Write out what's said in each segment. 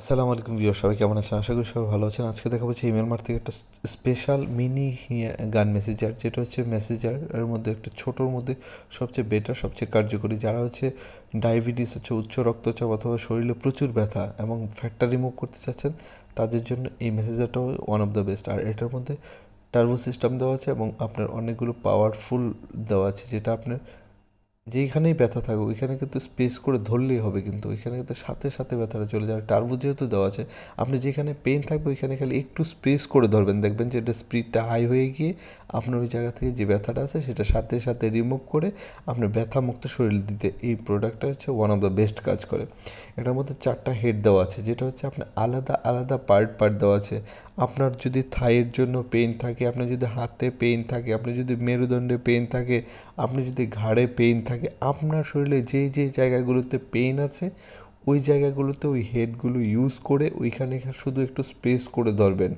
আসসালামু আলাইকুম ভিউয়ার সবাই কেমন আছেন আশা করি সবাই ভালো আছেন আজকে দেখা হচ্ছে ইমেল মার থেকে একটা স্পেশাল মিনি গান মেসেজার যেটা হচ্ছে এর মধ্যে একটা ছোটোর মধ্যে সবচেয়ে বেটার সবচেয়ে কার্যকরী যারা হচ্ছে ডায়াবেটিস হচ্ছে উচ্চ রক্তচাপ অথবা শরীরে প্রচুর ব্যথা এবং ফ্যাটটা রিমুভ করতে চাচ্ছেন তাদের জন্য এই মেসেজারটাও ওয়ান অফ দ্য বেস্ট আর এটার মধ্যে টার্বো সিস্টেম দেওয়া আছে এবং আপনার অনেকগুলো পাওয়ারফুল দেওয়া আছে যেটা আপনার যেখানেই ব্যথা থাকুক ওইখানে কিন্তু স্পেস করে ধরলেই হবে কিন্তু ওইখানে কিন্তু সাথে সাথে ব্যথাটা চলে যাবে টার্বো যেহেতু দেওয়া আছে আপনি যেখানে পেন থাকবে ওইখানে খালি একটু স্পেস করে ধরবেন দেখবেন যে এটা স্পিডটা হাই হয়ে গিয়ে আপনার ওই জায়গা থেকে যে ব্যথাটা আছে সেটা সাথে সাথে রিমুভ করে আপনার মুক্ত শরীর দিতে এই প্রোডাক্টটা হচ্ছে ওয়ান অফ দ্য বেস্ট কাজ করে এটার মধ্যে চারটা হেড দেওয়া আছে যেটা হচ্ছে আপনার আলাদা আলাদা পার্ট পার্ট দেওয়া আছে আপনার যদি থাইয়ের জন্য পেন থাকে আপনার যদি হাতে পেন থাকে আপনি যদি মেরুদণ্ডে পেন থাকে আপনি যদি ঘাড়ে পেন থাকে থাকে আপনার শরীরে যে যে জায়গাগুলোতে পেইন আছে ওই জায়গাগুলোতে ওই হেডগুলো ইউজ করে ওইখানে শুধু একটু স্পেস করে ধরবেন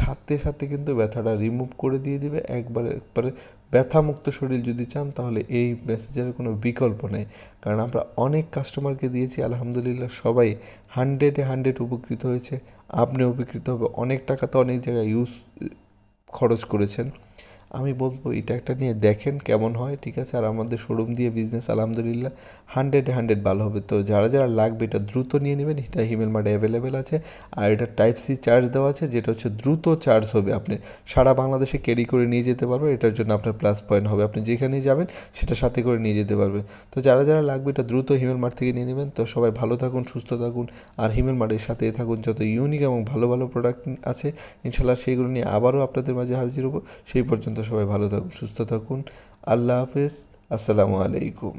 সাথে সাথে কিন্তু ব্যথাটা রিমুভ করে দিয়ে দিবে একবারে একবারে ব্যথামুক্ত শরীর যদি চান তাহলে এই মেসেজের কোনো বিকল্প নেই কারণ আমরা অনেক কাস্টমারকে দিয়েছি আলহামদুলিল্লাহ সবাই হান্ড্রেডে হান্ড্রেড উপকৃত হয়েছে আপনি উপকৃত হবে অনেক টাকা তো অনেক জায়গায় ইউজ খরচ করেছেন আমি বলবো এটা একটা নিয়ে দেখেন কেমন হয় ঠিক আছে আর আমাদের শোরুম দিয়ে বিজনেস আলহামদুলিল্লাহ হান্ড্রেড হান্ড্রেড ভালো হবে তো যারা যারা লাগবে এটা দ্রুত নিয়ে নেবেন এটা হিমেল মার্ডে অ্যাভেলেবেল আছে আর এটা টাইপ সি চার্জ দেওয়া আছে যেটা হচ্ছে দ্রুত চার্জ হবে আপনি সারা বাংলাদেশে ক্যারি করে নিয়ে যেতে পারবেন এটার জন্য আপনার প্লাস পয়েন্ট হবে আপনি যেখানেই যাবেন সেটা সাথে করে নিয়ে যেতে পারবে তো যারা যারা লাগবে এটা দ্রুত হিমেল মার্ট থেকে নিয়ে নেবেন তো সবাই ভালো থাকুন সুস্থ থাকুন আর হিমেল মার্টের সাথে থাকুন যত ইউনিক এবং ভালো ভালো প্রোডাক্ট আছে ইনশাল্লাহ সেইগুলো নিয়ে আবারও আপনাদের মাঝে হাজির হবো সেই পর্যন্ত সবাই ভালো থাকুন সুস্থ থাকুন আল্লাহ হাফেজ আসসালামু আলাইকুম